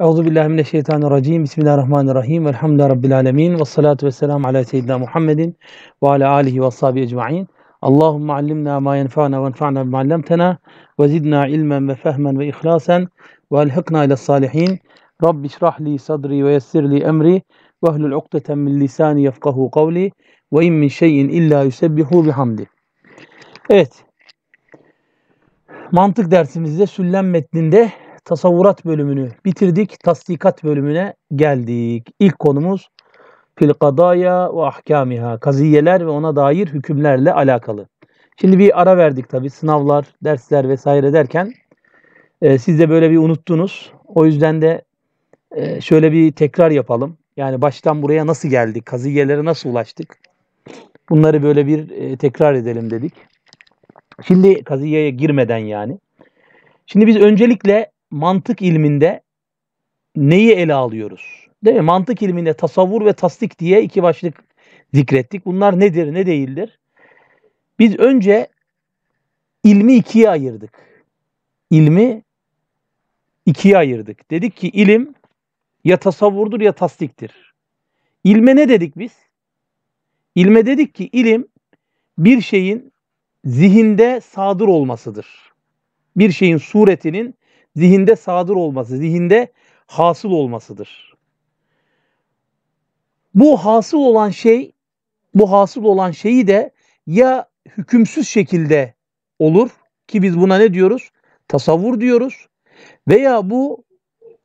Euzu billahi mineşşeytanirracim. Bismillahirrahmanirrahim. Elhamdülillahi rabbil alamin. Ve salatu vesselam ala seyyidina Muhammedin ve ala alihi ve sahbi ecmaîn. Allahumme allimna ma yenfa'una ve enfa'na bima 'allamtana ve zidna ilmen ve fehmen ve ihlasen ve elhikna ile salihin. Rabbi işrah li sadri ve yessir li emri ve hlul ukdeten min lisani yefkahu kavli ve in min şeyin illa yusebbihu bihamdi. Evet. Mantık dersimizde süllen metninde tasavvurat bölümünü bitirdik. Tasdikat bölümüne geldik. İlk konumuz fil kadaya ve ahkamiha. Kaziyeler ve ona dair hükümlerle alakalı. Şimdi bir ara verdik tabi sınavlar, dersler vesaire derken e, siz de böyle bir unuttunuz. O yüzden de e, şöyle bir tekrar yapalım. Yani baştan buraya nasıl geldik, kaziyelere nasıl ulaştık? Bunları böyle bir e, tekrar edelim dedik. Şimdi kaziyeye girmeden yani. Şimdi biz öncelikle mantık ilminde neyi ele alıyoruz? Değil mi? Mantık ilminde tasavvur ve tasdik diye iki başlık zikrettik. Bunlar nedir, ne değildir? Biz önce ilmi ikiye ayırdık. İlmi ikiye ayırdık. Dedik ki ilim ya tasavvurdur ya tasdiktir. İlme ne dedik biz? İlme dedik ki ilim bir şeyin zihinde sadır olmasıdır. Bir şeyin suretinin zihinde sadır olması, zihinde hasıl olmasıdır. Bu hasıl olan şey, bu hasıl olan şeyi de ya hükümsüz şekilde olur ki biz buna ne diyoruz? Tasavvur diyoruz. Veya bu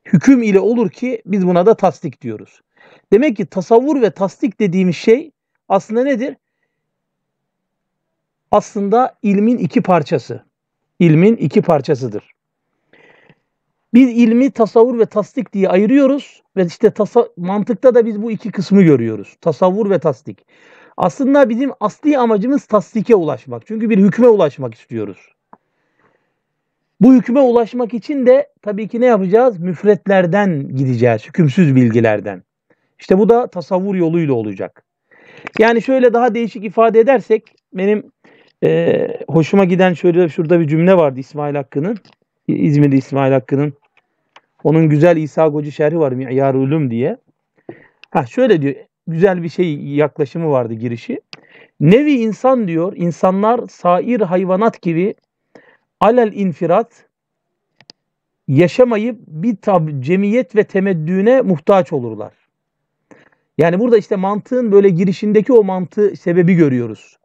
hüküm ile olur ki biz buna da tasdik diyoruz. Demek ki tasavvur ve tasdik dediğimiz şey aslında nedir? Aslında ilmin iki parçası. İlmin iki parçasıdır. Biz ilmi tasavvur ve tasdik diye ayırıyoruz ve işte tasa, mantıkta da biz bu iki kısmı görüyoruz. Tasavvur ve tasdik. Aslında bizim asli amacımız tasdike ulaşmak. Çünkü bir hükme ulaşmak istiyoruz. Bu hükme ulaşmak için de tabii ki ne yapacağız? Müfretlerden gideceğiz, hükümsüz bilgilerden. İşte bu da tasavvur yoluyla olacak. Yani şöyle daha değişik ifade edersek benim e, hoşuma giden şöyle şurada bir cümle vardı İsmail Hakkı'nın. İzmirli İsmail Hakkı'nın onun güzel İsa Gocu şerhi var Mi'yar Ulum diye. Ha şöyle diyor. Güzel bir şey yaklaşımı vardı girişi. Nevi insan diyor. insanlar sair hayvanat gibi alel infirat yaşamayıp bir tab cemiyet ve temeddüne muhtaç olurlar. Yani burada işte mantığın böyle girişindeki o mantığı sebebi görüyoruz.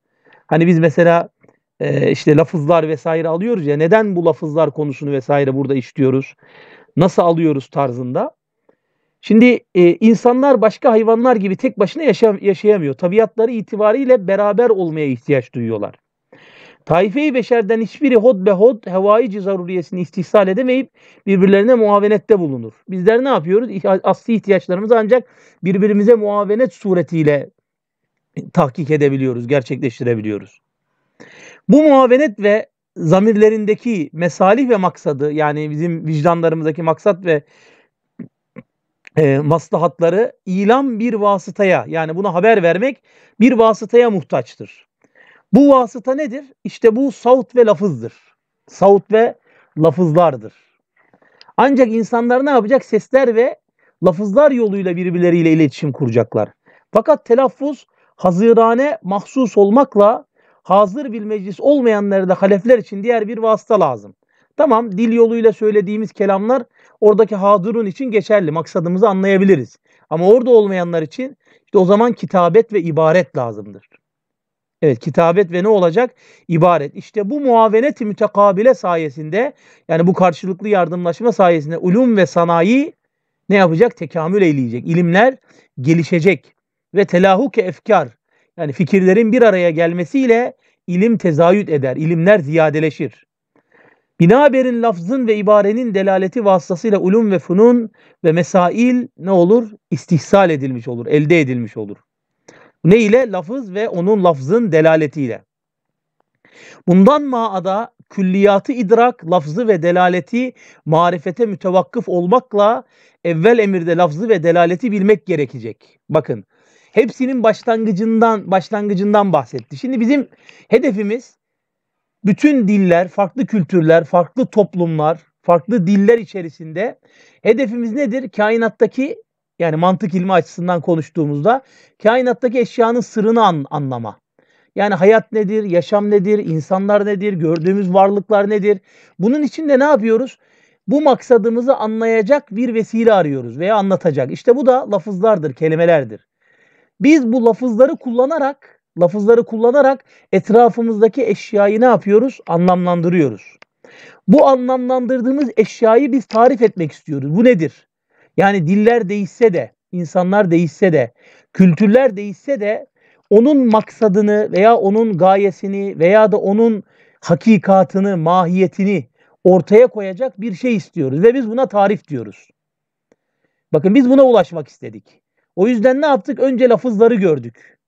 Hani biz mesela e, işte lafızlar vesaire alıyoruz ya neden bu lafızlar konusunu vesaire burada işliyoruz? nasıl alıyoruz tarzında. Şimdi e, insanlar başka hayvanlar gibi tek başına yaşam, yaşayamıyor. Tabiatları itibariyle beraber olmaya ihtiyaç duyuyorlar. Taife-i Beşer'den hiçbiri hod be hod hevaici zaruriyesini istihsal edemeyip birbirlerine muavenette bulunur. Bizler ne yapıyoruz? Asli ihtiyaçlarımızı ancak birbirimize muavenet suretiyle tahkik edebiliyoruz, gerçekleştirebiliyoruz. Bu muavenet ve zamirlerindeki mesalih ve maksadı yani bizim vicdanlarımızdaki maksat ve e, maslahatları ilan bir vasıtaya yani buna haber vermek bir vasıtaya muhtaçtır. Bu vasıta nedir? İşte bu saut ve lafızdır. Saut ve lafızlardır. Ancak insanlar ne yapacak? Sesler ve lafızlar yoluyla birbirleriyle iletişim kuracaklar. Fakat telaffuz hazırane mahsus olmakla hazır bir meclis olmayanları da halefler için diğer bir vasıta lazım. Tamam dil yoluyla söylediğimiz kelamlar oradaki hadurun için geçerli. Maksadımızı anlayabiliriz. Ama orada olmayanlar için işte o zaman kitabet ve ibaret lazımdır. Evet kitabet ve ne olacak? İbaret. İşte bu muavenet mütekabile sayesinde yani bu karşılıklı yardımlaşma sayesinde ulum ve sanayi ne yapacak? Tekamül eyleyecek. İlimler gelişecek ve telahuk efkar yani fikirlerin bir araya gelmesiyle ilim tezayüt eder, ilimler ziyadeleşir. Binaberin lafzın ve ibarenin delaleti vasıtasıyla ulum ve funun ve mesail ne olur? İstihsal edilmiş olur, elde edilmiş olur. Ne ile? Lafız ve onun lafzın delaletiyle. Bundan maada külliyatı idrak, lafzı ve delaleti marifete mütevakkıf olmakla evvel emirde lafzı ve delaleti bilmek gerekecek. Bakın hepsinin başlangıcından başlangıcından bahsetti. Şimdi bizim hedefimiz bütün diller, farklı kültürler, farklı toplumlar, farklı diller içerisinde hedefimiz nedir? Kainattaki yani mantık ilmi açısından konuştuğumuzda kainattaki eşyanın sırrını an, anlama. Yani hayat nedir, yaşam nedir, insanlar nedir, gördüğümüz varlıklar nedir? Bunun için de ne yapıyoruz? Bu maksadımızı anlayacak bir vesile arıyoruz veya anlatacak. İşte bu da lafızlardır, kelimelerdir. Biz bu lafızları kullanarak, lafızları kullanarak etrafımızdaki eşyayı ne yapıyoruz? Anlamlandırıyoruz. Bu anlamlandırdığımız eşyayı biz tarif etmek istiyoruz. Bu nedir? Yani diller değişse de, insanlar değişse de, kültürler değişse de onun maksadını veya onun gayesini veya da onun hakikatını, mahiyetini ortaya koyacak bir şey istiyoruz ve biz buna tarif diyoruz. Bakın biz buna ulaşmak istedik. O yüzden ne yaptık? Önce lafızları gördük.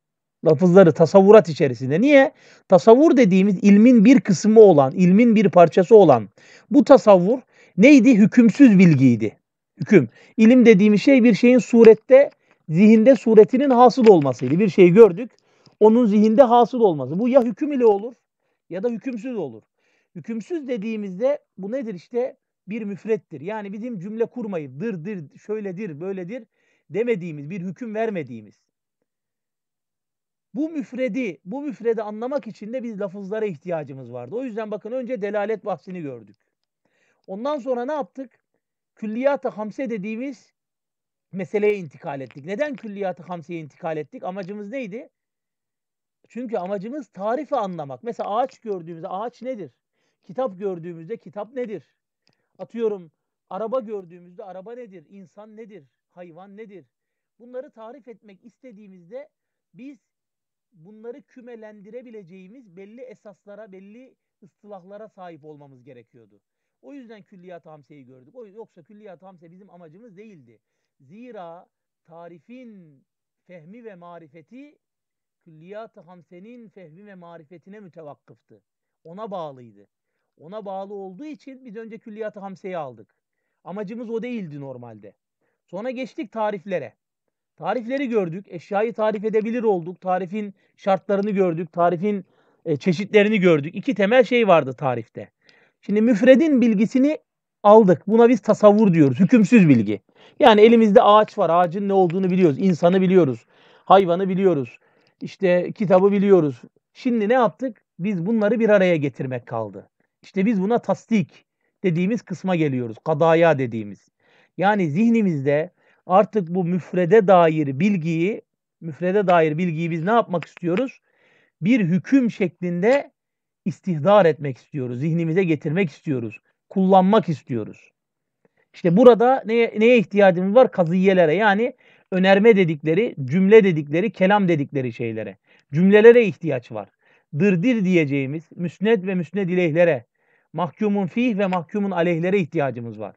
Lafızları tasavvurat içerisinde. Niye? Tasavvur dediğimiz ilmin bir kısmı olan, ilmin bir parçası olan bu tasavvur neydi? Hükümsüz bilgiydi. Hüküm. İlim dediğimiz şey bir şeyin surette, zihinde suretinin hasıl olmasıydı. Bir şey gördük, onun zihinde hasıl olması. Bu ya hüküm ile olur ya da hükümsüz olur. Hükümsüz dediğimizde bu nedir işte? Bir müfrettir. Yani bizim cümle kurmayı dır dır şöyledir böyledir demediğimiz, bir hüküm vermediğimiz. Bu müfredi, bu müfredi anlamak için de biz lafızlara ihtiyacımız vardı. O yüzden bakın önce delalet bahsini gördük. Ondan sonra ne yaptık? Külliyat-ı hamse dediğimiz meseleye intikal ettik. Neden külliyat-ı hamseye intikal ettik? Amacımız neydi? Çünkü amacımız tarifi anlamak. Mesela ağaç gördüğümüzde ağaç nedir? Kitap gördüğümüzde kitap nedir? Atıyorum araba gördüğümüzde araba nedir? İnsan nedir? hayvan nedir? Bunları tarif etmek istediğimizde biz bunları kümelendirebileceğimiz belli esaslara, belli ıstılahlara sahip olmamız gerekiyordu. O yüzden külliyat hamseyi gördük. O yoksa külliyat hamse bizim amacımız değildi. Zira tarifin fehmi ve marifeti külliyat hamsenin fehmi ve marifetine mütevakkıftı. Ona bağlıydı. Ona bağlı olduğu için biz önce külliyat hamseyi aldık. Amacımız o değildi normalde. Sonra geçtik tariflere. Tarifleri gördük, eşyayı tarif edebilir olduk, tarifin şartlarını gördük, tarifin e, çeşitlerini gördük. İki temel şey vardı tarifte. Şimdi müfredin bilgisini aldık. Buna biz tasavvur diyoruz, hükümsüz bilgi. Yani elimizde ağaç var, ağacın ne olduğunu biliyoruz, insanı biliyoruz, hayvanı biliyoruz, işte kitabı biliyoruz. Şimdi ne yaptık? Biz bunları bir araya getirmek kaldı. İşte biz buna tasdik dediğimiz kısma geliyoruz. Kadaya dediğimiz. Yani zihnimizde artık bu müfrede dair bilgiyi, müfrede dair bilgiyi biz ne yapmak istiyoruz? Bir hüküm şeklinde istihdar etmek istiyoruz. Zihnimize getirmek istiyoruz. Kullanmak istiyoruz. İşte burada neye, neye ihtiyacımız var? Kaziyelere yani önerme dedikleri, cümle dedikleri, kelam dedikleri şeylere. Cümlelere ihtiyaç var. Dırdir diyeceğimiz müsned ve müsned ileyhlere, mahkumun fih ve mahkumun aleyhlere ihtiyacımız var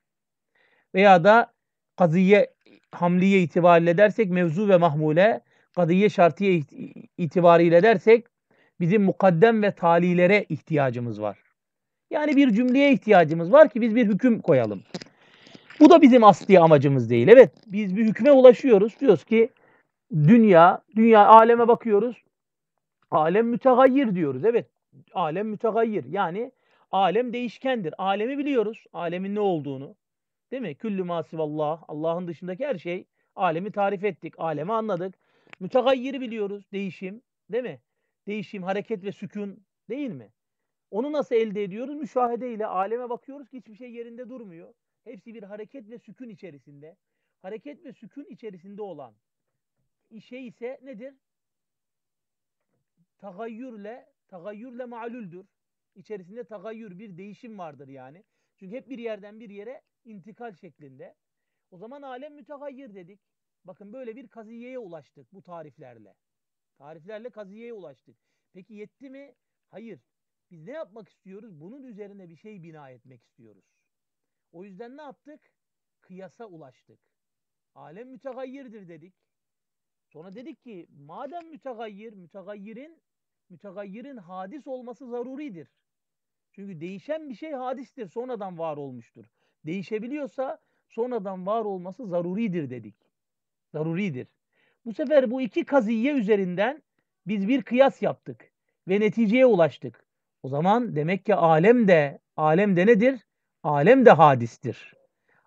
veya da kadiye hamliye itibariyle dersek mevzu ve mahmule, kadiye şartiye itibariyle dersek bizim mukaddem ve talilere ihtiyacımız var. Yani bir cümleye ihtiyacımız var ki biz bir hüküm koyalım. Bu da bizim asli amacımız değil. Evet biz bir hükme ulaşıyoruz. Diyoruz ki dünya, dünya aleme bakıyoruz. Alem mütegayir diyoruz. Evet alem mütegayir. Yani alem değişkendir. Alemi biliyoruz. Alemin ne olduğunu. Değil mi? Küllü masivallah. Allah'ın dışındaki her şey. Alemi tarif ettik. Alemi anladık. Mütegayyiri biliyoruz. Değişim. Değil mi? Değişim, hareket ve sükun. Değil mi? Onu nasıl elde ediyoruz? Müşahede ile aleme bakıyoruz ki hiçbir şey yerinde durmuyor. Hepsi bir hareket ve sükun içerisinde. Hareket ve sükun içerisinde olan şey ise nedir? Tagayyürle, tagayyürle ma'lüldür. İçerisinde tagayyür, bir değişim vardır yani. Çünkü hep bir yerden bir yere intikal şeklinde. O zaman alem mütehayyir dedik. Bakın böyle bir kaziyeye ulaştık bu tariflerle. Tariflerle kaziyeye ulaştık. Peki yetti mi? Hayır. Biz ne yapmak istiyoruz? Bunun üzerine bir şey bina etmek istiyoruz. O yüzden ne yaptık? Kıyasa ulaştık. Alem mütegayyirdir dedik. Sonra dedik ki madem mütegayyir, mütegayyirin mütegayyirin hadis olması zaruridir. Çünkü değişen bir şey hadistir, sonradan var olmuştur değişebiliyorsa sonradan var olması zaruridir dedik. Zaruridir. Bu sefer bu iki kaziye üzerinden biz bir kıyas yaptık ve neticeye ulaştık. O zaman demek ki alem de alem de nedir? Alem de hadistir.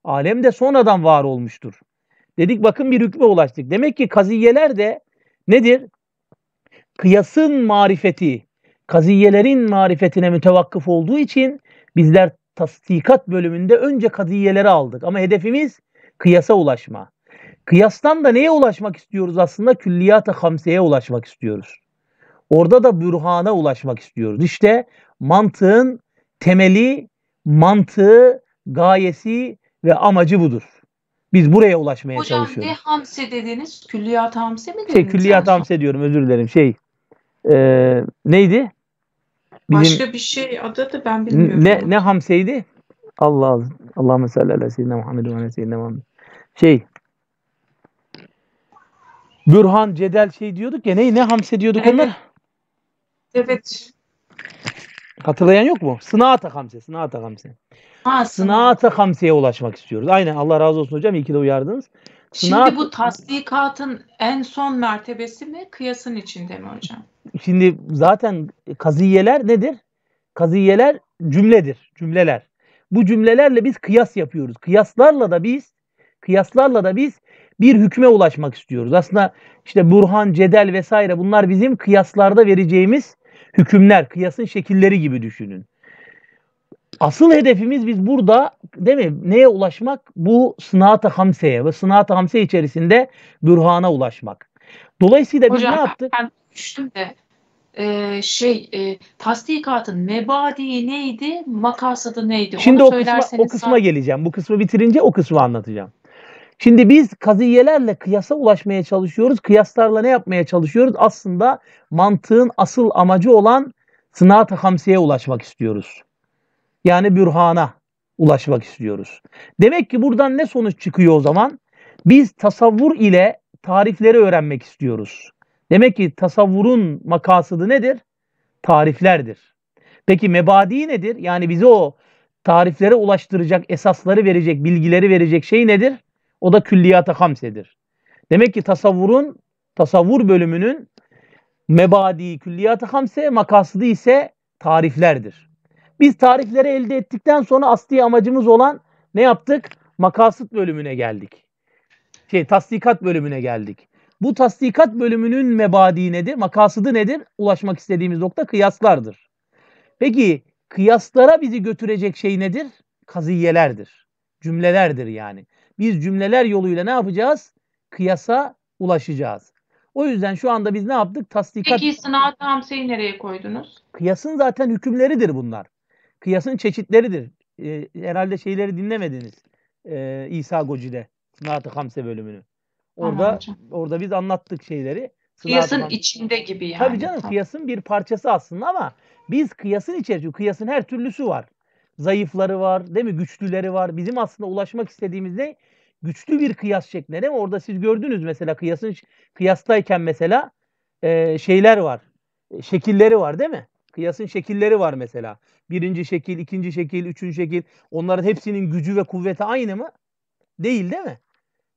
Alem de sonradan var olmuştur. Dedik bakın bir hükme ulaştık. Demek ki kaziyeler de nedir? Kıyasın marifeti, kaziyelerin marifetine mütevakkıf olduğu için bizler tasdikat bölümünde önce kadiyeleri aldık. Ama hedefimiz kıyasa ulaşma. Kıyastan da neye ulaşmak istiyoruz aslında? Külliyata hamseye ulaşmak istiyoruz. Orada da bürhana ulaşmak istiyoruz. İşte mantığın temeli, mantığı, gayesi ve amacı budur. Biz buraya ulaşmaya Hocam, çalışıyoruz. Hocam ne hamse dediniz? Külliyat hamse mi şey, dediniz? Şey, külliyat hamse diyorum özür dilerim. Şey e, neydi? Bilim, Başka bir şey adı da ben bilmiyorum. Ne, ne hamseydi? Allah Allah salli ala seyyidina Muhammed ve ala seyyidina Şey Bürhan, Cedel şey diyorduk ya ne, ne hamse diyorduk evet. onlar? Evet. Hatırlayan yok mu? Sınaata hamse, sınaata hamse. Ha, sınaata hamseye ulaşmak istiyoruz. Aynen Allah razı olsun hocam iyi ki de uyardınız. Sınaat... Şimdi bu tasdikatın en son mertebesi mi kıyasın içinde mi hocam? şimdi zaten kaziyeler nedir? Kaziyeler cümledir, cümleler. Bu cümlelerle biz kıyas yapıyoruz. Kıyaslarla da biz kıyaslarla da biz bir hükme ulaşmak istiyoruz. Aslında işte burhan, cedel vesaire bunlar bizim kıyaslarda vereceğimiz hükümler, kıyasın şekilleri gibi düşünün. Asıl hedefimiz biz burada değil mi neye ulaşmak? Bu sınat-ı hamseye ve sınat-ı hamse içerisinde bürhana ulaşmak. Dolayısıyla Hocam, biz ne yaptık? Ben düştüm de e, şey e, tasdikatın mebadi neydi, makasadı neydi? Şimdi Onu o kısma, o kısma geleceğim. Bu kısmı bitirince o kısmı anlatacağım. Şimdi biz kaziyelerle kıyasa ulaşmaya çalışıyoruz. Kıyaslarla ne yapmaya çalışıyoruz? Aslında mantığın asıl amacı olan sınat-ı hamsiye ulaşmak istiyoruz. Yani bürhana ulaşmak istiyoruz. Demek ki buradan ne sonuç çıkıyor o zaman? Biz tasavvur ile tarifleri öğrenmek istiyoruz. Demek ki tasavvurun makasıdı nedir? Tariflerdir. Peki mebadi nedir? Yani bize o tariflere ulaştıracak, esasları verecek, bilgileri verecek şey nedir? O da külliyata hamsedir. Demek ki tasavvurun, tasavvur bölümünün mebadi, külliyata hamse, makasıdı ise tariflerdir. Biz tarifleri elde ettikten sonra asli amacımız olan ne yaptık? Makasıt bölümüne geldik. Şey, tasdikat bölümüne geldik. Bu tasdikat bölümünün mebadi nedir? Makasıdı nedir? Ulaşmak istediğimiz nokta kıyaslardır. Peki kıyaslara bizi götürecek şey nedir? Kaziyelerdir. Cümlelerdir yani. Biz cümleler yoluyla ne yapacağız? Kıyasa ulaşacağız. O yüzden şu anda biz ne yaptık? Tasdikat... Peki sınav hamseyi nereye koydunuz? Kıyasın zaten hükümleridir bunlar. Kıyasın çeşitleridir. Ee, herhalde şeyleri dinlemediniz. Ee, İsa Goci'de. Sınaat-ı Hamse bölümünü. Orada Anladım. orada biz anlattık şeyleri. Kıyasın içinde gibi yani. Tabii canım kıyasın bir parçası aslında ama biz kıyasın içerisinde kıyasın her türlüsü var. Zayıfları var, değil mi? Güçlüleri var. Bizim aslında ulaşmak istediğimiz ne? güçlü bir kıyas şeklinde değil mi? Orada siz gördünüz mesela kıyasın kıyastayken mesela e, şeyler var. E, şekilleri var değil mi? Kıyasın şekilleri var mesela. Birinci şekil, ikinci şekil, üçüncü şekil. Onların hepsinin gücü ve kuvveti aynı mı? Değil değil mi?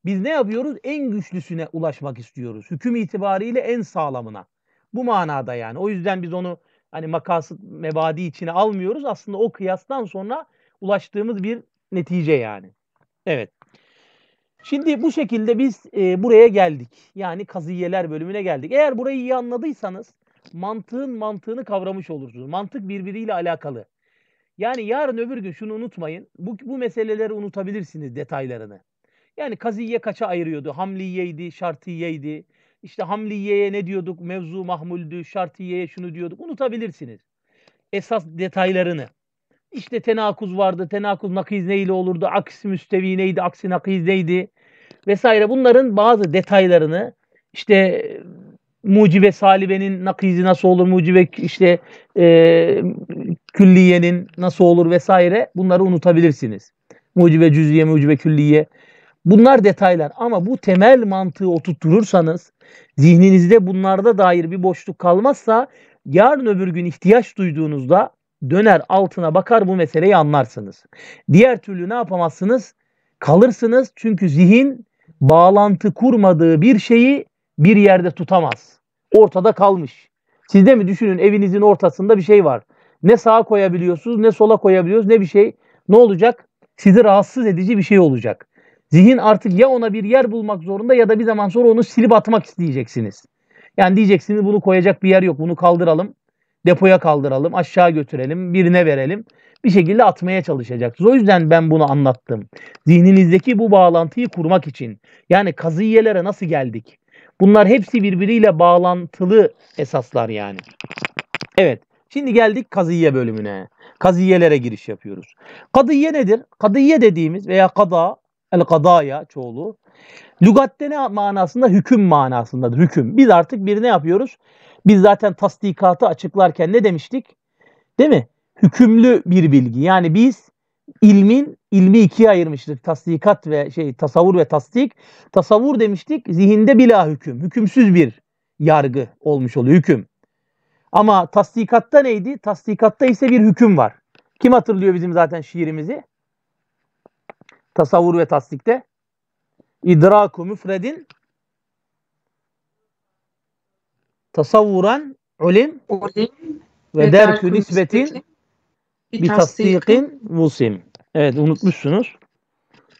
Biz ne yapıyoruz? En güçlüsüne ulaşmak istiyoruz. Hüküm itibariyle en sağlamına. Bu manada yani. O yüzden biz onu hani makasıt mebadi içine almıyoruz. Aslında o kıyastan sonra ulaştığımız bir netice yani. Evet. Şimdi bu şekilde biz e, buraya geldik. Yani kaziyeler bölümüne geldik. Eğer burayı iyi anladıysanız mantığın mantığını kavramış olursunuz. Mantık birbiriyle alakalı. Yani yarın öbür gün şunu unutmayın. Bu, bu meseleleri unutabilirsiniz detaylarını. Yani kaziye kaça ayırıyordu? Hamliyeydi, şartiyeydi. İşte hamliyeye ne diyorduk? Mevzu mahmuldü, şartiyeye şunu diyorduk. Unutabilirsiniz. Esas detaylarını. İşte tenakuz vardı. Tenakuz nakiz neyle olurdu? Aksi müstevi neydi? Aksi nakiz neydi? Vesaire. Bunların bazı detaylarını işte mucibe salibenin nakizi nasıl olur? Mucibe işte e, külliyenin nasıl olur vesaire. Bunları unutabilirsiniz. Mucibe cüz'iye, mucibe külliye. Bunlar detaylar ama bu temel mantığı oturtursanız zihninizde bunlarda dair bir boşluk kalmazsa yarın öbür gün ihtiyaç duyduğunuzda döner altına bakar bu meseleyi anlarsınız. Diğer türlü ne yapamazsınız? Kalırsınız çünkü zihin bağlantı kurmadığı bir şeyi bir yerde tutamaz. Ortada kalmış. Siz de mi düşünün evinizin ortasında bir şey var. Ne sağa koyabiliyorsunuz ne sola koyabiliyorsunuz ne bir şey. Ne olacak? Sizi rahatsız edici bir şey olacak. Zihin artık ya ona bir yer bulmak zorunda ya da bir zaman sonra onu silip atmak isteyeceksiniz. Yani diyeceksiniz bunu koyacak bir yer yok. Bunu kaldıralım. Depoya kaldıralım. Aşağı götürelim. Birine verelim. Bir şekilde atmaya çalışacak. O yüzden ben bunu anlattım. Zihninizdeki bu bağlantıyı kurmak için. Yani kaziyelere nasıl geldik? Bunlar hepsi birbiriyle bağlantılı esaslar yani. Evet. Şimdi geldik kaziye bölümüne. Kaziyelere giriş yapıyoruz. Kadıye nedir? Kadıye dediğimiz veya kada El kadaya çoğulu. Lugatte ne manasında? Hüküm manasındadır. Hüküm. Biz artık bir ne yapıyoruz? Biz zaten tasdikatı açıklarken ne demiştik? Değil mi? Hükümlü bir bilgi. Yani biz ilmin ilmi ikiye ayırmıştık. Tasdikat ve şey tasavvur ve tasdik. Tasavvur demiştik zihinde bila hüküm. Hükümsüz bir yargı olmuş oluyor hüküm. Ama tasdikatta neydi? Tasdikatta ise bir hüküm var. Kim hatırlıyor bizim zaten şiirimizi? tasavvur ve tasdikte idraku müfredin tasavvuran ulim, ulim ve derkü nisbetin bir tasdikin musim. Evet unutmuşsunuz.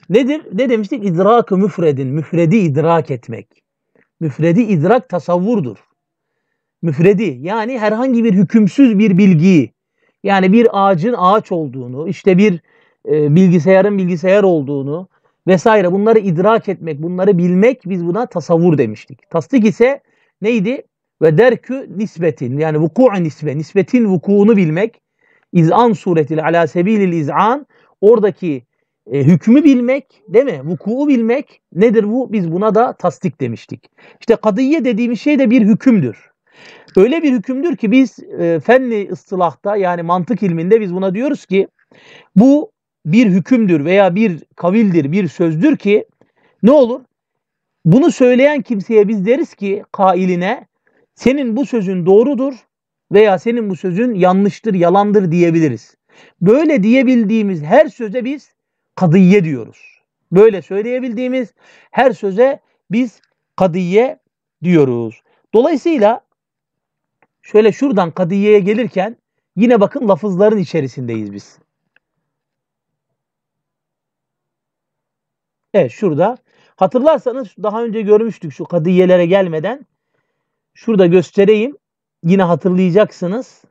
Nedir? Ne demiştik? İdrakı müfredin. Müfredi idrak etmek. Müfredi idrak tasavvurdur. Müfredi yani herhangi bir hükümsüz bir bilgiyi yani bir ağacın ağaç olduğunu, işte bir e, bilgisayarın bilgisayar olduğunu vesaire bunları idrak etmek, bunları bilmek biz buna tasavvur demiştik. Tasdik ise neydi? Ve derkü nisbetin yani vuku'u nisbe, nisbetin vukuunu bilmek. İz'an suretiyle ala sebilil iz'an oradaki e, hükmü bilmek değil mi? Vuku'u bilmek nedir bu? Biz buna da tasdik demiştik. İşte kadıye dediğimiz şey de bir hükümdür. Öyle bir hükümdür ki biz e, fenli ıstılahta yani mantık ilminde biz buna diyoruz ki bu bir hükümdür veya bir kavildir, bir sözdür ki ne olur? Bunu söyleyen kimseye biz deriz ki kailine senin bu sözün doğrudur veya senin bu sözün yanlıştır, yalandır diyebiliriz. Böyle diyebildiğimiz her söze biz kadiye diyoruz. Böyle söyleyebildiğimiz her söze biz kadiye diyoruz. Dolayısıyla şöyle şuradan kadiyeye gelirken yine bakın lafızların içerisindeyiz biz. Evet şurada. Hatırlarsanız daha önce görmüştük şu kadiyelere gelmeden. Şurada göstereyim. Yine hatırlayacaksınız.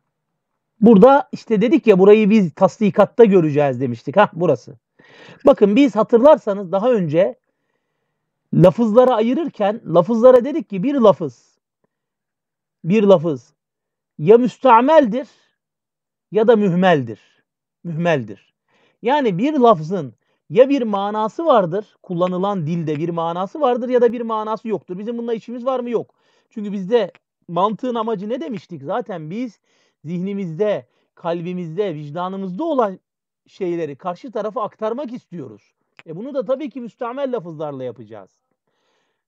Burada işte dedik ya burayı biz tasdikatta göreceğiz demiştik. Ha burası. Bakın biz hatırlarsanız daha önce lafızlara ayırırken lafızlara dedik ki bir lafız bir lafız ya müstameldir ya da mühmeldir. Mühmeldir. Yani bir lafzın ya bir manası vardır, kullanılan dilde bir manası vardır ya da bir manası yoktur. Bizim bununla işimiz var mı? Yok. Çünkü bizde mantığın amacı ne demiştik? Zaten biz zihnimizde, kalbimizde, vicdanımızda olan şeyleri karşı tarafa aktarmak istiyoruz. E bunu da tabii ki müstamel lafızlarla yapacağız.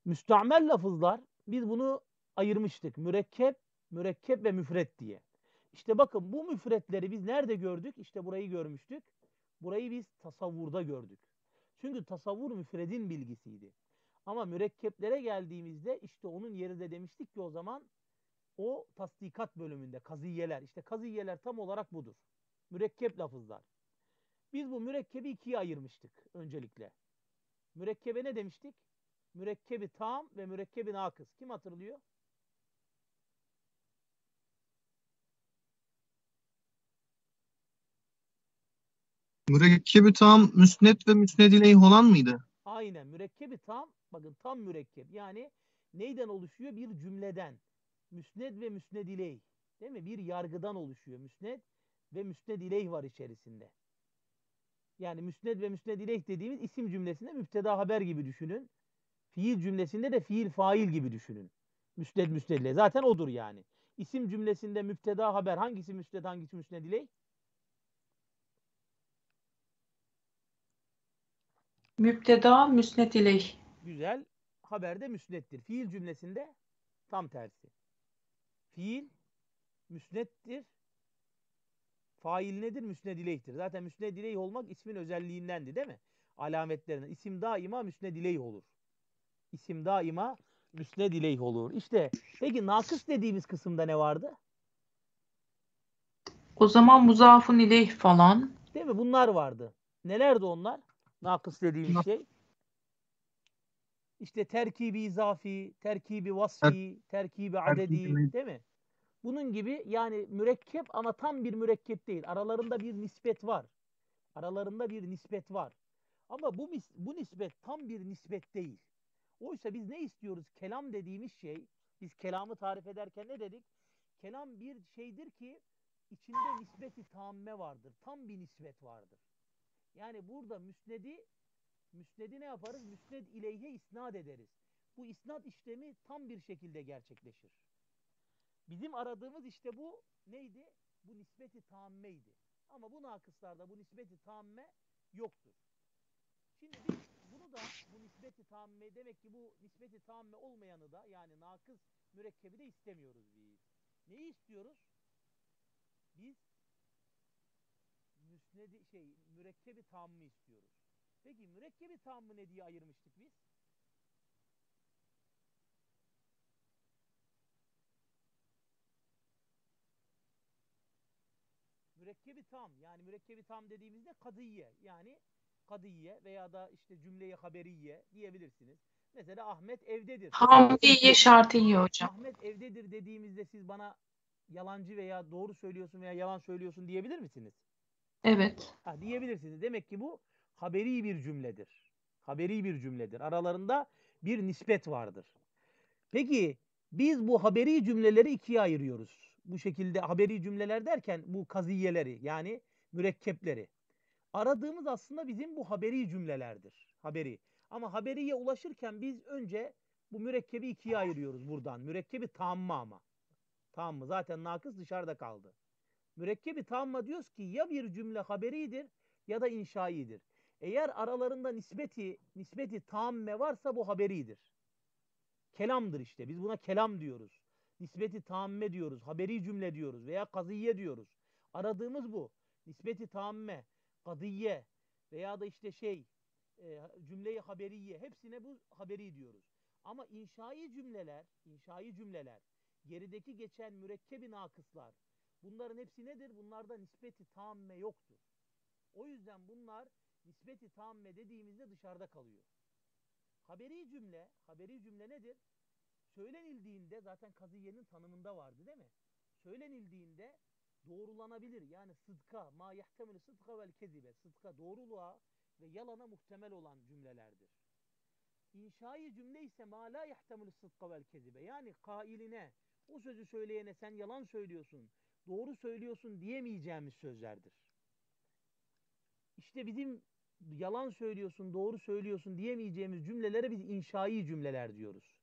Müstamel lafızlar biz bunu ayırmıştık. Mürekkep, mürekkep ve müfret diye. İşte bakın bu müfretleri biz nerede gördük? İşte burayı görmüştük. Burayı biz tasavvurda gördük. Çünkü tasavvur müfredin bilgisiydi. Ama mürekkeplere geldiğimizde işte onun yerinde demiştik ki o zaman o tasdikat bölümünde kaziyeler. işte kaziyeler tam olarak budur. Mürekkep lafızlar. Biz bu mürekkebi ikiye ayırmıştık öncelikle. Mürekkebe ne demiştik? Mürekkebi tam ve mürekkebi nakıs. Kim hatırlıyor? Mürekkebi tam müsnet ve müsnedileyh olan mıydı? Aynen mürekkebi tam bakın tam mürekkep yani neyden oluşuyor? Bir cümleden. Müsned ve müsnedileyh değil mi? Bir yargıdan oluşuyor müsned ve müsnedileyh var içerisinde. Yani müsned ve müsnedileyh dediğimiz isim cümlesinde müpteda haber gibi düşünün. Fiil cümlesinde de fiil fail gibi düşünün. Müsned müsnedileyh zaten odur yani. İsim cümlesinde müpteda haber hangisi müsned hangisi müsnedileyh? Müpteda müsnet ileyh. Güzel. Haberde müsnettir. Fiil cümlesinde tam tersi. Fiil müsnettir. Fail nedir? Müsned ileyhtir. Zaten müsned ileyh olmak ismin özelliğindendi değil mi? Alametlerinden. İsim daima müsned ileyh olur. İsim daima müsned ileyh olur. İşte peki nakıs dediğimiz kısımda ne vardı? O zaman muzafun ileyh falan. Değil mi? Bunlar vardı. Nelerdi onlar? Nakıs dediğim şey. İşte terkibi izafi, terkibi vasfi, terkibi adedi değil mi? Bunun gibi yani mürekkep ama tam bir mürekkep değil. Aralarında bir nispet var. Aralarında bir nispet var. Ama bu, bu nispet tam bir nispet değil. Oysa biz ne istiyoruz? Kelam dediğimiz şey, biz kelamı tarif ederken ne dedik? Kelam bir şeydir ki içinde nispeti tamme vardır. Tam bir nispet vardır. Yani burada müsnedi müsnedi ne yaparız? Müsned ileyhe isnat ederiz. Bu isnat işlemi tam bir şekilde gerçekleşir. Bizim aradığımız işte bu neydi? Bu nispeti tammeydi. Ama bu nakıslarda bu nispeti tamme yoktur. Şimdi biz bunu da bu nispeti tamme demek ki bu nispeti tamme olmayanı da yani nakıs mürekkebi de istemiyoruz biz. Neyi istiyoruz? Biz müsnedi şey mürekkebi tammı istiyoruz. Peki mürekkebi tam mı ne diye ayırmıştık biz? Mürekkebi tam yani mürekkebi tam dediğimizde kadıye yani kadıye veya da işte cümleye haberiye diyebilirsiniz. Mesela Ahmet evdedir. Hamdiye şartı iyi hocam. Ahmet evdedir dediğimizde siz bana yalancı veya doğru söylüyorsun veya yalan söylüyorsun diyebilir misiniz? Evet. Ha, diyebilirsiniz. Demek ki bu haberi bir cümledir. Haberi bir cümledir. Aralarında bir nispet vardır. Peki biz bu haberi cümleleri ikiye ayırıyoruz. Bu şekilde haberi cümleler derken bu kaziyeleri yani mürekkepleri. Aradığımız aslında bizim bu haberi cümlelerdir. Haberi. Ama haberiye ulaşırken biz önce bu mürekkebi ikiye ayırıyoruz buradan. Mürekkebi tamma ama. Tam mı? Zaten nakıs dışarıda kaldı. Mürekkebi tamma diyoruz ki ya bir cümle haberidir ya da inşaidir. Eğer aralarında nisbeti, nisbeti tamme varsa bu haberidir. Kelamdır işte. Biz buna kelam diyoruz. Nisbeti tamme diyoruz. Haberi cümle diyoruz veya kaziye diyoruz. Aradığımız bu. Nisbeti tamme, kadiye veya da işte şey e, cümleyi haberiye hepsine bu haberi diyoruz. Ama inşai cümleler, inşai cümleler gerideki geçen mürekkebi nakıslar Bunların hepsi nedir? Bunlarda nispeti tamme yoktur. O yüzden bunlar nispeti tamme dediğimizde dışarıda kalıyor. Haberi cümle, haberi cümle nedir? Söylenildiğinde zaten kaziyenin tanımında vardı değil mi? Söylenildiğinde doğrulanabilir. Yani sıdka, ma yahtemeli sıdka vel kezibe. Sıdka doğruluğa ve yalana muhtemel olan cümlelerdir. İnşai cümle ise ma la yahtemeli sıdka vel kezibe. Yani kailine, o sözü söyleyene sen yalan söylüyorsun doğru söylüyorsun diyemeyeceğimiz sözlerdir. İşte bizim yalan söylüyorsun, doğru söylüyorsun diyemeyeceğimiz cümlelere biz inşai cümleler diyoruz.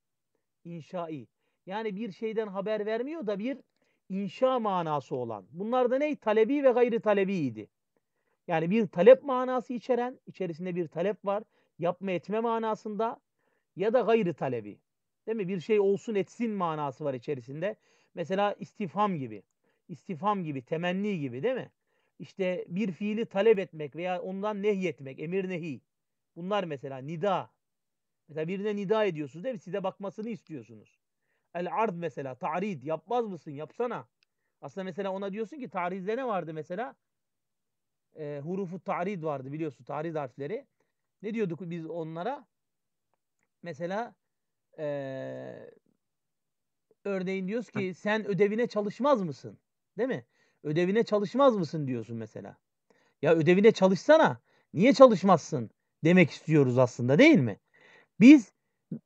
İnşai. Yani bir şeyden haber vermiyor da bir inşa manası olan. Bunlar da ne? Talebi ve gayri talebiydi. Yani bir talep manası içeren, içerisinde bir talep var. Yapma etme manasında ya da gayri talebi. Değil mi? Bir şey olsun etsin manası var içerisinde. Mesela istifham gibi istifam gibi, temenni gibi değil mi? İşte bir fiili talep etmek veya ondan nehyetmek, emir nehi. Bunlar mesela nida. Mesela birine nida ediyorsunuz değil mi? Size bakmasını istiyorsunuz. El ard mesela, tarid. Yapmaz mısın? Yapsana. Aslında mesela ona diyorsun ki tarizde ne vardı mesela? E, hurufu tarid vardı biliyorsun. Tariz harfleri. Ne diyorduk biz onlara? Mesela e, örneğin diyoruz ki sen ödevine çalışmaz mısın? Değil mi? Ödevine çalışmaz mısın diyorsun mesela. Ya ödevine çalışsana. Niye çalışmazsın demek istiyoruz aslında değil mi? Biz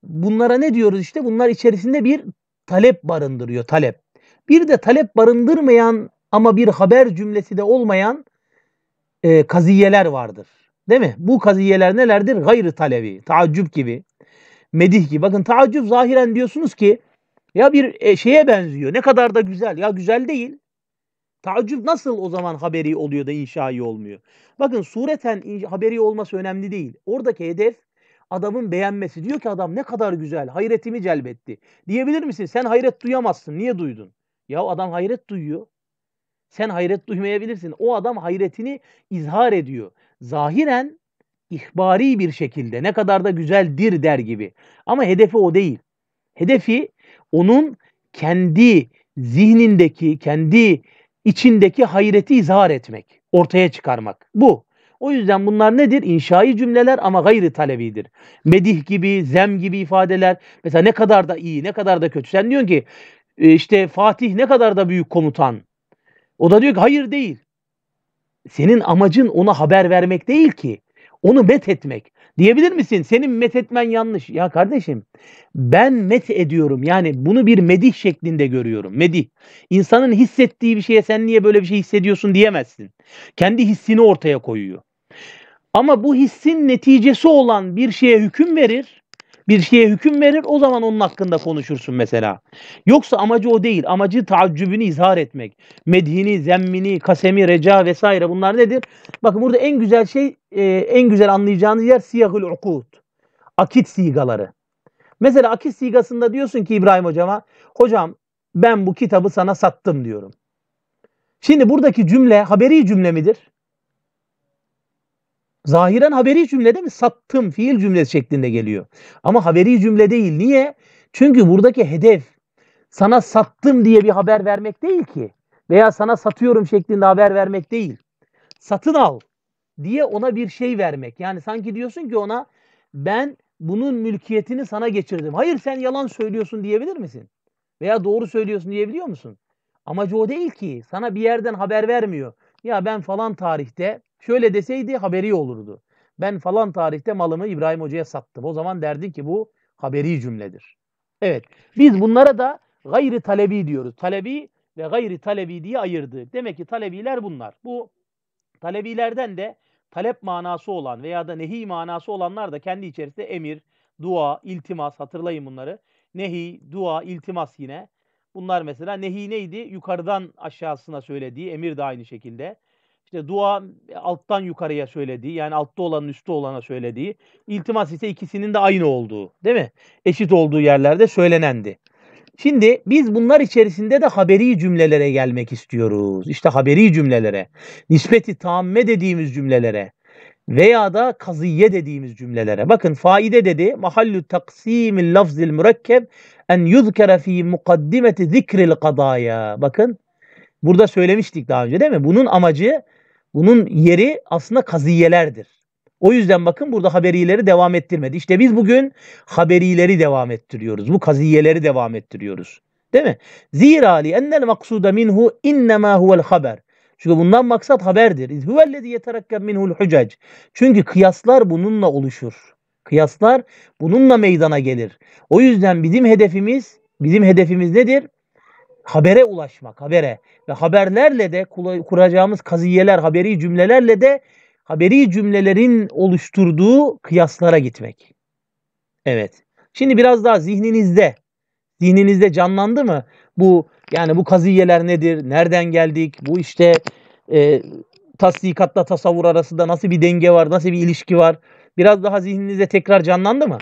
bunlara ne diyoruz işte? Bunlar içerisinde bir talep barındırıyor talep. Bir de talep barındırmayan ama bir haber cümlesi de olmayan e, kaziyeler vardır. Değil mi? Bu kaziyeler nelerdir? Gayrı talebi, taaccüp gibi, medih gibi. Bakın taaccüp zahiren diyorsunuz ki ya bir e, şeye benziyor. Ne kadar da güzel. Ya güzel değil. Tacül nasıl o zaman haberi oluyor da inşai olmuyor? Bakın sureten haberi olması önemli değil. Oradaki hedef adamın beğenmesi. Diyor ki adam ne kadar güzel, hayretimi celbetti. Diyebilir misin? Sen hayret duyamazsın. Niye duydun? Ya adam hayret duyuyor. Sen hayret duymayabilirsin. O adam hayretini izhar ediyor. Zahiren ihbari bir şekilde ne kadar da güzeldir der gibi. Ama hedefi o değil. Hedefi onun kendi zihnindeki, kendi içindeki hayreti izhar etmek, ortaya çıkarmak. Bu. O yüzden bunlar nedir? İnşai cümleler ama gayri talebidir. Medih gibi, zem gibi ifadeler. Mesela ne kadar da iyi, ne kadar da kötü. Sen diyorsun ki e, işte Fatih ne kadar da büyük komutan. O da diyor ki hayır değil. Senin amacın ona haber vermek değil ki. Onu met etmek. Diyebilir misin? Senin met etmen yanlış. Ya kardeşim ben met ediyorum. Yani bunu bir medih şeklinde görüyorum. Medih. İnsanın hissettiği bir şeye sen niye böyle bir şey hissediyorsun diyemezsin. Kendi hissini ortaya koyuyor. Ama bu hissin neticesi olan bir şeye hüküm verir bir şeye hüküm verir o zaman onun hakkında konuşursun mesela. Yoksa amacı o değil. Amacı taaccübünü izhar etmek. Medhini, zemmini, kasemi, reca vesaire bunlar nedir? Bakın burada en güzel şey e, en güzel anlayacağınız yer siyahul ukud. Akit sigaları. Mesela akit sigasında diyorsun ki İbrahim hocama hocam ben bu kitabı sana sattım diyorum. Şimdi buradaki cümle haberi cümle midir? Zahiren haberi cümlede mi sattım fiil cümlesi şeklinde geliyor. Ama haberi cümle değil. Niye? Çünkü buradaki hedef sana sattım diye bir haber vermek değil ki. Veya sana satıyorum şeklinde haber vermek değil. Satın al diye ona bir şey vermek. Yani sanki diyorsun ki ona ben bunun mülkiyetini sana geçirdim. Hayır sen yalan söylüyorsun diyebilir misin? Veya doğru söylüyorsun diyebiliyor musun? Amacı o değil ki. Sana bir yerden haber vermiyor. Ya ben falan tarihte şöyle deseydi haberi olurdu. Ben falan tarihte malımı İbrahim Hoca'ya sattım. O zaman derdin ki bu haberi cümledir. Evet biz bunlara da gayri talebi diyoruz. Talebi ve gayri talebi diye ayırdık. Demek ki talebiler bunlar. Bu talebilerden de talep manası olan veya da nehi manası olanlar da kendi içerisinde emir, dua, iltimas hatırlayın bunları. Nehi, dua, iltimas yine. Bunlar mesela nehi neydi? Yukarıdan aşağısına söylediği, emir de aynı şekilde. İşte dua e, alttan yukarıya söylediği, yani altta olanın üstte olana söylediği. İltimas ise ikisinin de aynı olduğu, değil mi? Eşit olduğu yerlerde söylenendi. Şimdi biz bunlar içerisinde de haberi cümlelere gelmek istiyoruz. İşte haberi cümlelere, nispeti tamme dediğimiz cümlelere veya da kaziye dediğimiz cümlelere. Bakın faide dedi. Mahallü taksimil lafzil mürekkeb en yuzkere fi mukaddimeti zikril kadaya. Bakın burada söylemiştik daha önce değil mi? Bunun amacı, bunun yeri aslında kaziyelerdir. O yüzden bakın burada haberileri devam ettirmedi. İşte biz bugün haberileri devam ettiriyoruz. Bu kaziyeleri devam ettiriyoruz. Değil mi? Zira li ennel maksuda minhu innemâ huvel haber. Çünkü bundan maksat haberdir. Huvellezî yeterekkeb minhul hucac. Çünkü kıyaslar bununla oluşur. Kıyaslar bununla meydana gelir. O yüzden bizim hedefimiz, bizim hedefimiz nedir? Habere ulaşmak, habere. Ve haberlerle de kuracağımız kaziyeler, haberi cümlelerle de haberi cümlelerin oluşturduğu kıyaslara gitmek. Evet. Şimdi biraz daha zihninizde, zihninizde canlandı mı bu yani bu kaziyeler nedir? Nereden geldik? Bu işte e, tasdikatla tasavvur arasında nasıl bir denge var? Nasıl bir ilişki var? Biraz daha zihninizde tekrar canlandı mı?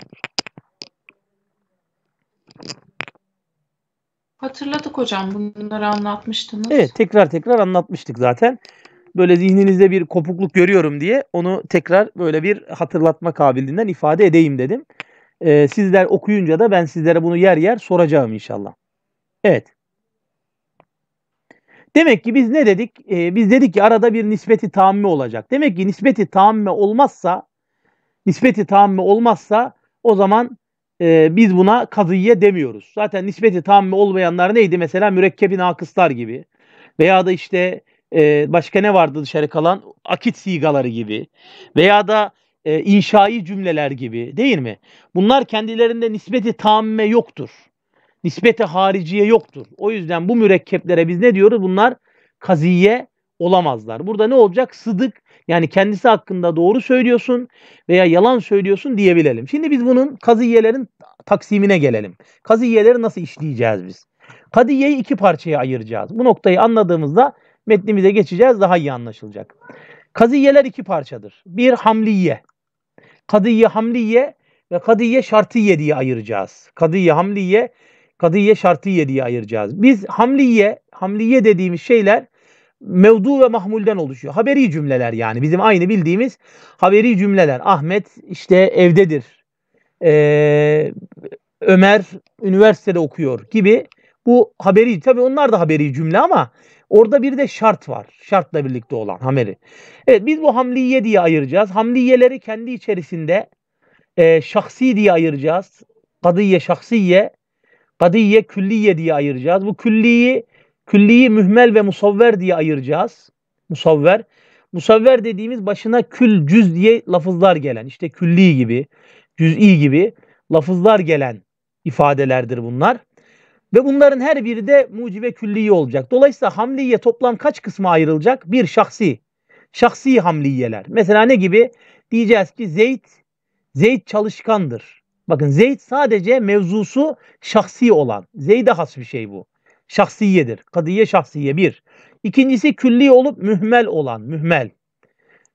Hatırladık hocam bunları anlatmıştınız. Evet tekrar tekrar anlatmıştık zaten. Böyle zihninizde bir kopukluk görüyorum diye onu tekrar böyle bir hatırlatma kabiliğinden ifade edeyim dedim. Ee, sizler okuyunca da ben sizlere bunu yer yer soracağım inşallah. Evet. Demek ki biz ne dedik? Ee, biz dedik ki arada bir nispeti tamme olacak. Demek ki nispeti tamme olmazsa nispeti tamme olmazsa o zaman e, biz buna kadıye demiyoruz. Zaten nispeti tamme olmayanlar neydi? Mesela mürekkebi nakıslar gibi veya da işte e, başka ne vardı dışarı kalan? Akit sigaları gibi veya da e, inşai cümleler gibi değil mi? Bunlar kendilerinde nispeti tamme yoktur nispete hariciye yoktur. O yüzden bu mürekkeplere biz ne diyoruz? Bunlar kaziye olamazlar. Burada ne olacak? Sıdık yani kendisi hakkında doğru söylüyorsun veya yalan söylüyorsun diyebilelim. Şimdi biz bunun kaziyelerin taksimine gelelim. Kaziyeleri nasıl işleyeceğiz biz? Kadiyeyi iki parçaya ayıracağız. Bu noktayı anladığımızda metnimize geçeceğiz daha iyi anlaşılacak. Kaziyeler iki parçadır. Bir hamliye. Kadiye hamliye ve kadiye şartiye diye ayıracağız. Kadiye hamliye kadiye şartiye diye ayıracağız. Biz hamliye, hamliye dediğimiz şeyler mevdu ve mahmulden oluşuyor. Haberi cümleler yani bizim aynı bildiğimiz haberi cümleler. Ahmet işte evdedir. Ee, Ömer üniversitede okuyor gibi bu haberi tabii onlar da haberi cümle ama orada bir de şart var. Şartla birlikte olan hameri. Evet biz bu hamliye diye ayıracağız. Hamliyeleri kendi içerisinde e, şahsi diye ayıracağız. Kadıye şahsiye Kadiye külliye diye ayıracağız. Bu külliyi külliyi mühmel ve musavver diye ayıracağız. Musavver. Musavver dediğimiz başına kül, cüz diye lafızlar gelen, işte külli gibi, cüz'i gibi lafızlar gelen ifadelerdir bunlar. Ve bunların her biri de mucibe külliye olacak. Dolayısıyla hamliye toplam kaç kısma ayrılacak? Bir şahsi. Şahsi hamliyeler. Mesela ne gibi? Diyeceğiz ki zeyt zeyt çalışkandır. Bakın Zeyd sadece mevzusu şahsi olan. Zeyd'e has bir şey bu. Şahsiyedir. Kadiye şahsiye bir. İkincisi külli olup mühmel olan. Mühmel.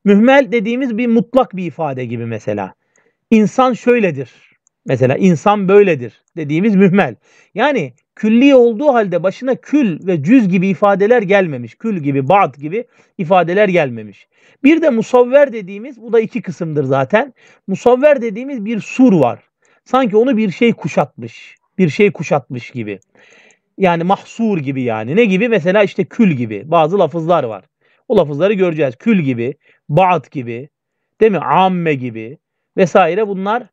Mühmel dediğimiz bir mutlak bir ifade gibi mesela. İnsan şöyledir. Mesela insan böyledir dediğimiz mühmel. Yani külli olduğu halde başına kül ve cüz gibi ifadeler gelmemiş. Kül gibi, ba'd gibi ifadeler gelmemiş. Bir de musavver dediğimiz, bu da iki kısımdır zaten. Musavver dediğimiz bir sur var. Sanki onu bir şey kuşatmış. Bir şey kuşatmış gibi. Yani mahsur gibi yani. Ne gibi? Mesela işte kül gibi. Bazı lafızlar var. O lafızları göreceğiz. Kül gibi, ba'd gibi, değil mi? Amme gibi vesaire bunlar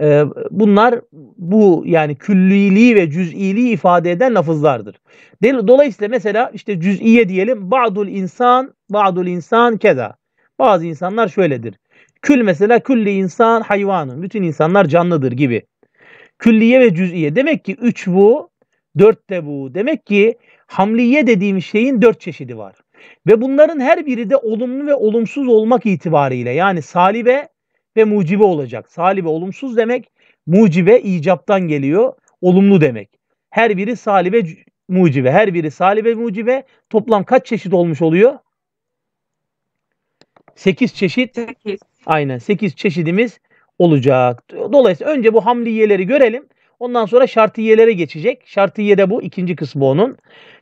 e, bunlar bu yani külliliği ve cüz'iliği ifade eden lafızlardır. Dolayısıyla mesela işte cüz'iye diyelim. Ba'dul insan, ba'dul insan keda. Bazı insanlar şöyledir. Kül mesela külli insan hayvanın. Bütün insanlar canlıdır gibi. Külliye ve cüz'iye. Demek ki 3 bu, 4 de bu. Demek ki hamliye dediğim şeyin 4 çeşidi var. Ve bunların her biri de olumlu ve olumsuz olmak itibariyle yani salibe ve mucibe olacak. Salibe olumsuz demek, mucibe icaptan geliyor, olumlu demek. Her biri salibe mucibe, her biri salibe mucibe. Toplam kaç çeşit olmuş oluyor? 8 çeşit 8. Aynen 8 çeşidimiz olacak. Dolayısıyla önce bu hamliyeleri görelim. Ondan sonra şartiyelere geçecek. Şartiye de bu ikinci kısmı onun.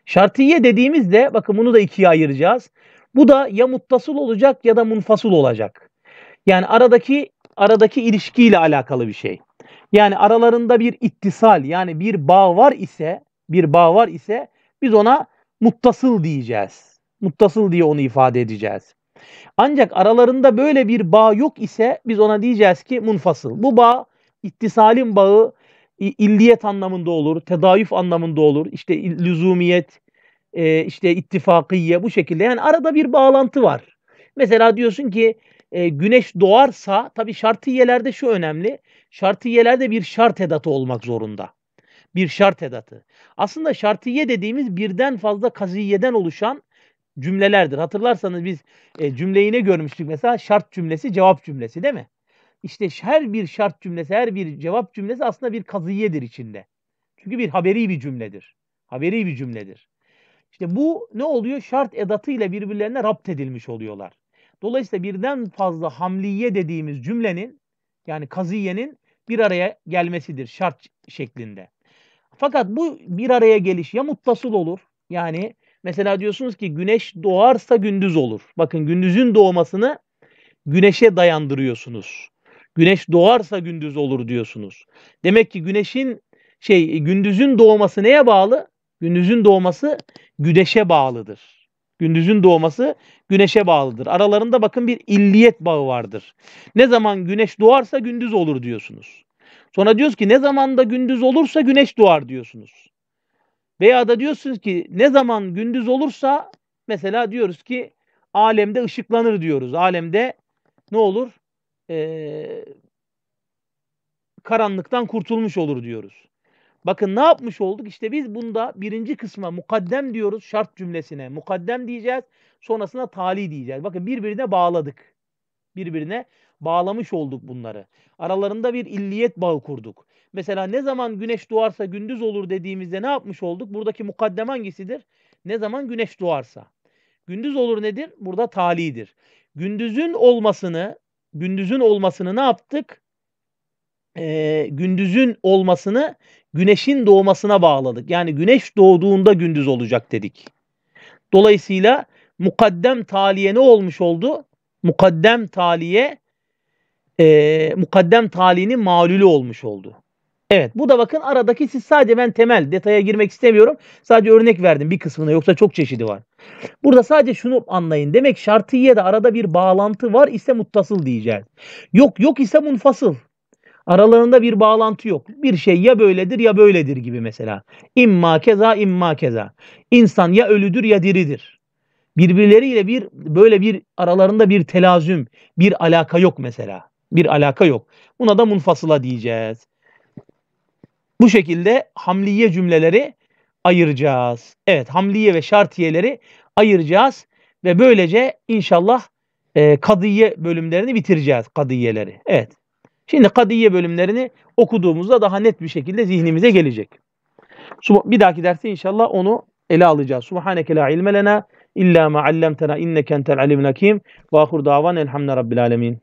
Şartiye dediğimizde bakın bunu da ikiye ayıracağız. Bu da ya muttasıl olacak ya da munfasıl olacak. Yani aradaki aradaki ilişkiyle alakalı bir şey. Yani aralarında bir ittisal yani bir bağ var ise bir bağ var ise biz ona muttasıl diyeceğiz. Muttasıl diye onu ifade edeceğiz. Ancak aralarında böyle bir bağ yok ise biz ona diyeceğiz ki munfasıl. Bu bağ ittisalin bağı illiyet anlamında olur, tedayüf anlamında olur. İşte lüzumiyet, e, işte ittifakiye bu şekilde. Yani arada bir bağlantı var. Mesela diyorsun ki e, güneş doğarsa tabii şartiyelerde şu önemli. Şartiyelerde bir şart edatı olmak zorunda. Bir şart edatı. Aslında şartiye dediğimiz birden fazla kaziyeden oluşan cümlelerdir. Hatırlarsanız biz e, cümleyi ne görmüştük mesela? Şart cümlesi, cevap cümlesi değil mi? İşte her bir şart cümlesi, her bir cevap cümlesi aslında bir kaziyedir içinde. Çünkü bir haberi bir cümledir. Haberi bir cümledir. İşte bu ne oluyor? Şart edatıyla birbirlerine rapt edilmiş oluyorlar. Dolayısıyla birden fazla hamliye dediğimiz cümlenin yani kaziyenin bir araya gelmesidir şart şeklinde. Fakat bu bir araya geliş ya muttasıl olur yani Mesela diyorsunuz ki güneş doğarsa gündüz olur. Bakın gündüzün doğmasını güneşe dayandırıyorsunuz. Güneş doğarsa gündüz olur diyorsunuz. Demek ki güneşin şey gündüzün doğması neye bağlı? Gündüzün doğması güneşe bağlıdır. Gündüzün doğması güneşe bağlıdır. Aralarında bakın bir illiyet bağı vardır. Ne zaman güneş doğarsa gündüz olur diyorsunuz. Sonra diyoruz ki ne zaman da gündüz olursa güneş doğar diyorsunuz. Veya da diyorsunuz ki ne zaman gündüz olursa mesela diyoruz ki alemde ışıklanır diyoruz. Alemde ne olur? Ee, karanlıktan kurtulmuş olur diyoruz. Bakın ne yapmış olduk? İşte biz bunda birinci kısma mukaddem diyoruz şart cümlesine. Mukaddem diyeceğiz. Sonrasında tali diyeceğiz. Bakın birbirine bağladık. Birbirine bağlamış olduk bunları. Aralarında bir illiyet bağı kurduk. Mesela ne zaman güneş doğarsa gündüz olur dediğimizde ne yapmış olduk? Buradaki mukaddem hangisidir? Ne zaman güneş doğarsa. Gündüz olur nedir? Burada talidir. Gündüzün olmasını, gündüzün olmasını ne yaptık? Ee, gündüzün olmasını güneşin doğmasına bağladık. Yani güneş doğduğunda gündüz olacak dedik. Dolayısıyla mukaddem taliye ne olmuş oldu? Mukaddem taliye e, mukaddem talinin malülü olmuş oldu. Evet bu da bakın aradaki siz sadece ben temel detaya girmek istemiyorum. Sadece örnek verdim bir kısmına yoksa çok çeşidi var. Burada sadece şunu anlayın. Demek şartiye da arada bir bağlantı var ise muttasıl diyeceğiz. Yok yok ise munfasıl. Aralarında bir bağlantı yok. Bir şey ya böyledir ya böyledir gibi mesela. İmma keza imma keza. İnsan ya ölüdür ya diridir. Birbirleriyle bir böyle bir aralarında bir telazüm, bir alaka yok mesela. Bir alaka yok. Buna da munfasıla diyeceğiz. Bu şekilde hamliye cümleleri ayıracağız. Evet hamliye ve şartiyeleri ayıracağız ve böylece inşallah e, kadiye bölümlerini bitireceğiz kadiyeleri. Evet. Şimdi kadiye bölümlerini okuduğumuzda daha net bir şekilde zihnimize gelecek. Bir dahaki derste inşallah onu ele alacağız. Subhaneke la ilme lena illa ma allamtena inneke entel alimul hakim. Ve ahir davan elhamdülillahi rabbil alamin.